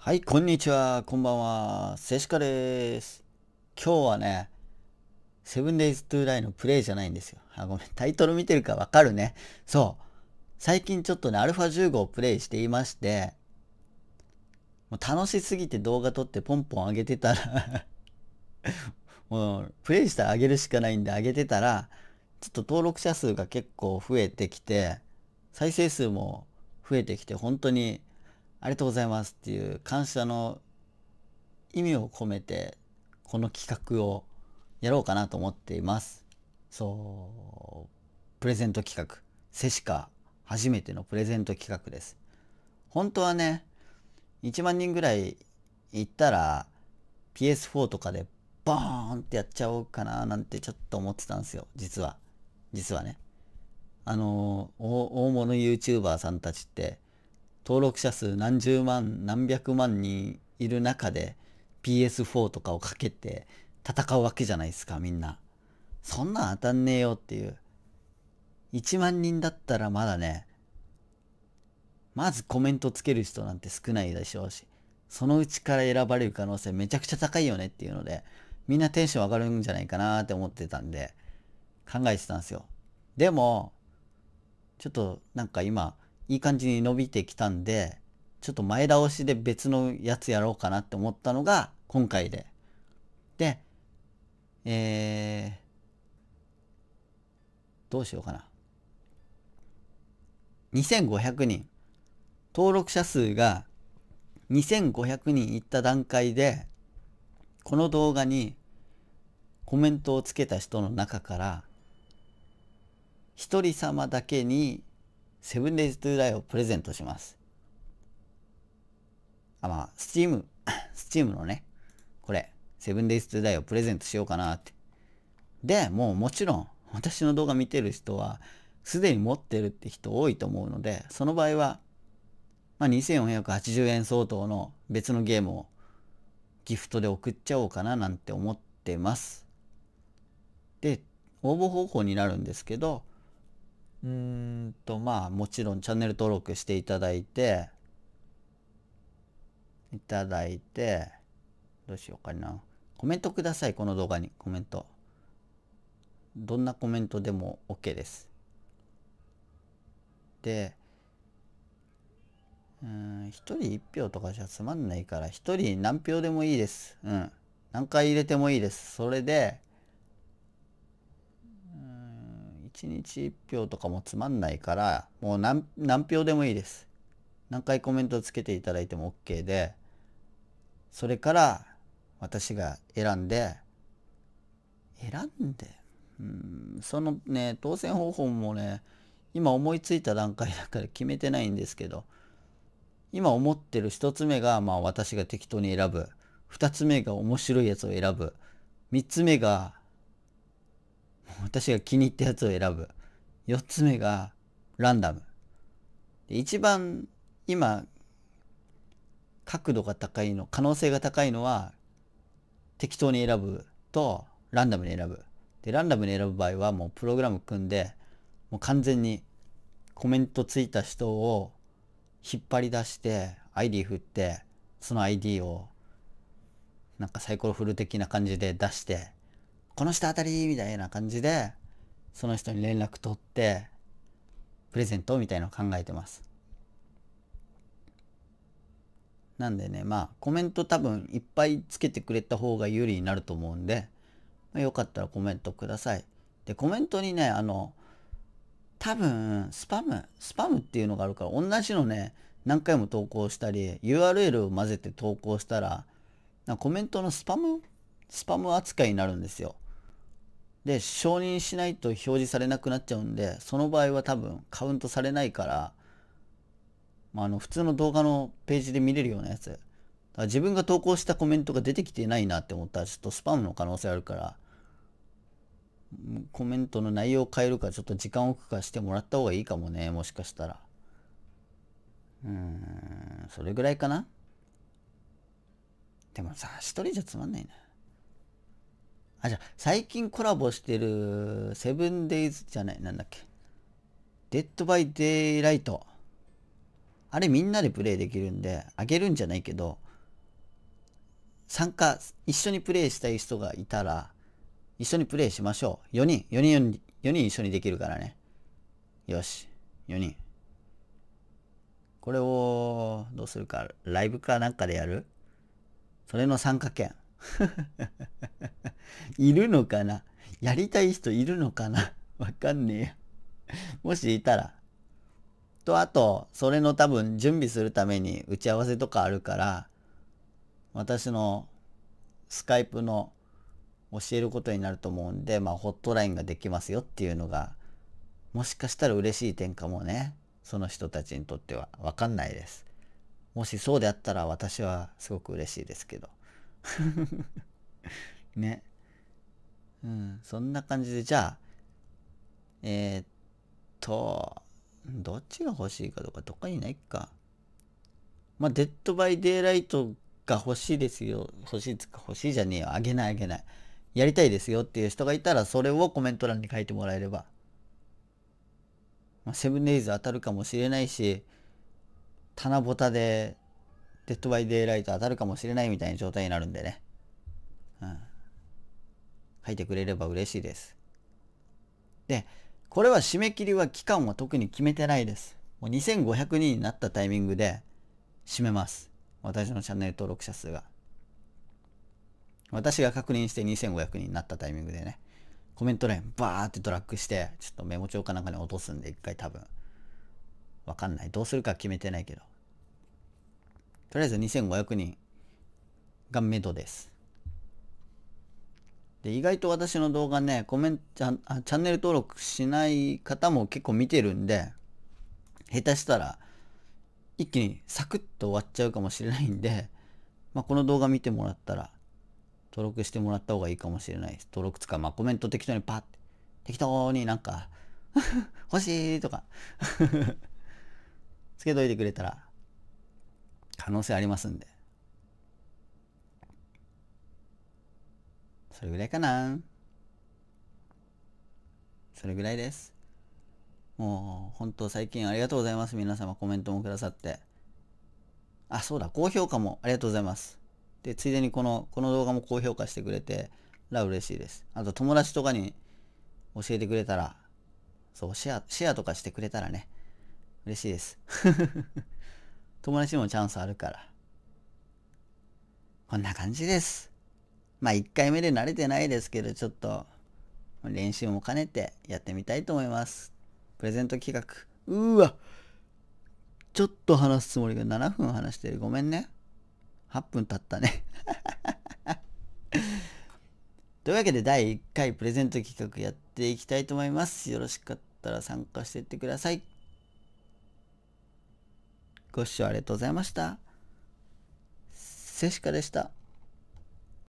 はい、こんにちは、こんばんは、セシカです。今日はね、セブンデイズトゥーライのプレイじゃないんですよ。あ、ごめん、タイトル見てるかわかるね。そう。最近ちょっとね、アルファ1 5をプレイしていまして、もう楽しすぎて動画撮ってポンポン上げてたら もう、プレイしたら上げるしかないんで上げてたら、ちょっと登録者数が結構増えてきて、再生数も増えてきて、本当にありがとうございますっていう感謝の意味を込めて、この企画をやろうかなと思っています。そう、プレゼント企画。セシカ初めてのプレゼント企画です。本当はね、1万人ぐらい行ったら PS4 とかでバーンってやっちゃおうかななんてちょっと思ってたんですよ。実は。実はね。あの、大物 YouTuber さんたちって登録者数何十万何百万人いる中で PS4 とかをかけて戦うわけじゃないですかみんなそんなん当たんねえよっていう1万人だったらまだねまずコメントつける人なんて少ないでしょうしそのうちから選ばれる可能性めちゃくちゃ高いよねっていうのでみんなテンション上がるんじゃないかなって思ってたんで考えてたんですよでもちょっとなんか今いい感じに伸びてきたんで、ちょっと前倒しで別のやつやろうかなって思ったのが今回で。で、えー、どうしようかな。2500人。登録者数が2500人いった段階で、この動画にコメントをつけた人の中から、一人様だけにセブンデイズトゥーダイをプレゼントします。あ、まあ、スチーム、スチームのね、これ、セブンデイズトゥーダイをプレゼントしようかなって。で、もうもちろん、私の動画見てる人は、すでに持ってるって人多いと思うので、その場合は、まあ、2480円相当の別のゲームをギフトで送っちゃおうかななんて思ってます。で、応募方法になるんですけど、うんとまあもちろんチャンネル登録していただいていただいてどうしようかなコメントくださいこの動画にコメントどんなコメントでも OK ですでうん1人1票とかじゃつまんないから1人何票でもいいですうん何回入れてもいいですそれで1日1票とかもつまんないから、もう何、何票でもいいです。何回コメントつけていただいても OK で、それから私が選んで、選んで、うん、そのね、当選方法もね、今思いついた段階だから 決めてないんですけど、今思ってる1つ目が、まあ私が適当に選ぶ。2つ目が面白いやつを選ぶ。3つ目が私が気に入ったやつを選ぶ。4つ目がランダム。一番今、角度が高いの、可能性が高いのは適当に選ぶとランダムに選ぶ。で、ランダムに選ぶ場合はもうプログラム組んで、もう完全にコメントついた人を引っ張り出して ID 振って、その ID をなんかサイコロ振る的な感じで出して、この人当たりみたいな感じで、その人に連絡取って、プレゼントみたいなのを考えてます。なんでね、まあ、コメント多分いっぱいつけてくれた方が有利になると思うんで、まあ、よかったらコメントください。で、コメントにね、あの、多分、スパム、スパムっていうのがあるから、同じのね、何回も投稿したり、URL を混ぜて投稿したら、コメントのスパムスパム扱いになるんですよ。で、承認しないと表示されなくなっちゃうんで、その場合は多分カウントされないから、まあ、あの普通の動画のページで見れるようなやつ。自分が投稿したコメントが出てきてないなって思ったらちょっとスパムの可能性あるからコメントの内容を変えるかちょっと時間を置くかしてもらった方がいいかもねもしかしたらうーんそれぐらいかなでもさ一人じゃつまんないなあ、じゃ最近コラボしてる、セブンデイズじゃない、なんだっけ。デッドバイデイライト。あれみんなでプレイできるんで、あげるんじゃないけど、参加、一緒にプレイしたい人がいたら、一緒にプレイしましょう。4人、4人、4人、4人一緒にできるからね。よし、4人。これを、どうするか、ライブかなんかでやるそれの参加券。いるのかなやりたい人いるのかな わかんねえよ。もしいたら。と、あと、それの多分準備するために打ち合わせとかあるから、私のスカイプの教えることになると思うんで、まあ、ホットラインができますよっていうのが、もしかしたら嬉しい点かもね。その人たちにとってはわかんないです。もしそうであったら私はすごく嬉しいですけど。ね。うん、そんな感じで、じゃあ、えー、っと、どっちが欲しいかとか、どっかにないか。まあ、デッドバイデイライトが欲しいですよ。欲しいつすか欲しいじゃねえよ。あげないあげない。やりたいですよっていう人がいたら、それをコメント欄に書いてもらえれば。まあ、セブンデイズ当たるかもしれないし、棚ぼたでデッドバイデイライト当たるかもしれないみたいな状態になるんでね。うん。書いてくれれば嬉しいです。で、これは締め切りは期間は特に決めてないです。もう2500人になったタイミングで締めます。私のチャンネル登録者数が。私が確認して2500人になったタイミングでね、コメント欄バーってドラッグして、ちょっとメモ帳かなんかに落とすんで、一回多分。わかんない。どうするか決めてないけど。とりあえず2500人が目処です。で意外と私の動画ね、コメント、チャンネル登録しない方も結構見てるんで、下手したら一気にサクッと終わっちゃうかもしれないんで、まあ、この動画見てもらったら、登録してもらった方がいいかもしれないです。登録つか、まあ、コメント適当にパッて、適当になんか 欲しいとか つけといてくれたら可能性ありますんで。それぐらいかな。それぐらいです。もう、本当最近ありがとうございます。皆様コメントもくださって。あ、そうだ、高評価もありがとうございます。で、ついでにこの、この動画も高評価してくれてら嬉しいです。あと、友達とかに教えてくれたら、そう、シェア、シェアとかしてくれたらね、嬉しいです。友達にもチャンスあるから。こんな感じです。まあ1回目で慣れてないですけど、ちょっと練習も兼ねてやってみたいと思います。プレゼント企画。うわちょっと話すつもりが7分話してる。ごめんね。8分経ったね というわけで第1回プレゼント企画やっていきたいと思います。よろしかったら参加していってください。ご視聴ありがとうございました。セシカでした。